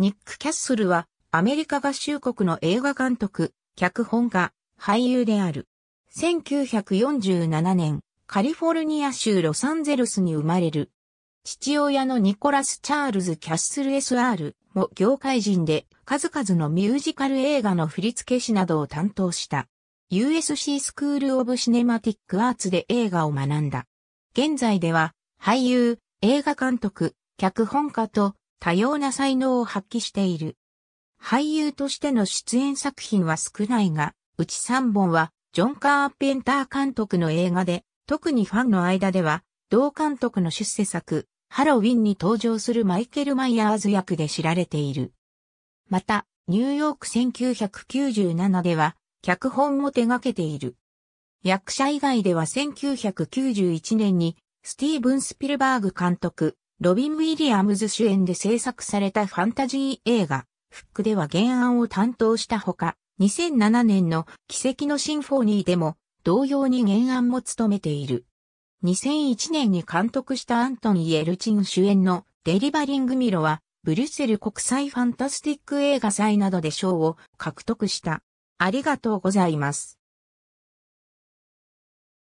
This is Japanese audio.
ニック・キャッスルは、アメリカ合衆国の映画監督、脚本家、俳優である。1947年、カリフォルニア州ロサンゼルスに生まれる。父親のニコラス・チャールズ・キャッスル SR も業界人で数々のミュージカル映画の振付師などを担当した。USC スクール・オブ・シネマティック・アーツで映画を学んだ。現在では俳優、映画監督、脚本家と多様な才能を発揮している。俳優としての出演作品は少ないが、うち3本は、ジョン・カーペンター監督の映画で、特にファンの間では、同監督の出世作、ハロウィンに登場するマイケル・マイヤーズ役で知られている。また、ニューヨーク1997では、脚本も手掛けている。役者以外では1991年に、スティーブン・スピルバーグ監督、ロビン・ウィリアムズ主演で制作されたファンタジー映画、フックでは原案を担当したほか、2007年の奇跡のシンフォニーでも同様に原案も務めている。2001年に監督したアントニー・エルチン主演のデリバリング・ミロは、ブリュッセル国際ファンタスティック映画祭などで賞を獲得した。ありがとうございます。